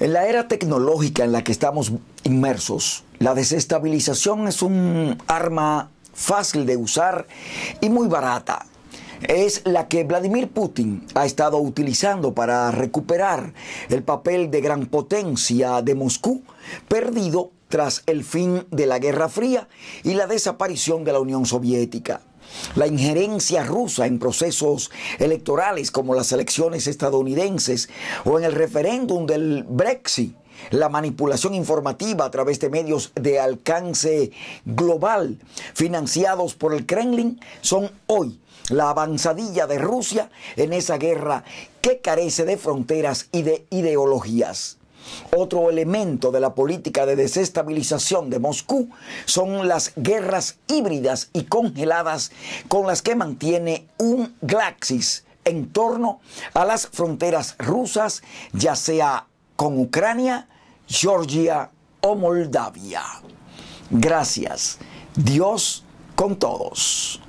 En la era tecnológica en la que estamos inmersos, la desestabilización es un arma fácil de usar y muy barata. Es la que Vladimir Putin ha estado utilizando para recuperar el papel de gran potencia de Moscú, perdido tras el fin de la Guerra Fría y la desaparición de la Unión Soviética. La injerencia rusa en procesos electorales como las elecciones estadounidenses o en el referéndum del Brexit la manipulación informativa a través de medios de alcance global financiados por el Kremlin son hoy la avanzadilla de Rusia en esa guerra que carece de fronteras y de ideologías. Otro elemento de la política de desestabilización de Moscú son las guerras híbridas y congeladas con las que mantiene un Glaxis en torno a las fronteras rusas, ya sea con Ucrania, Georgia o Moldavia. Gracias. Dios con todos.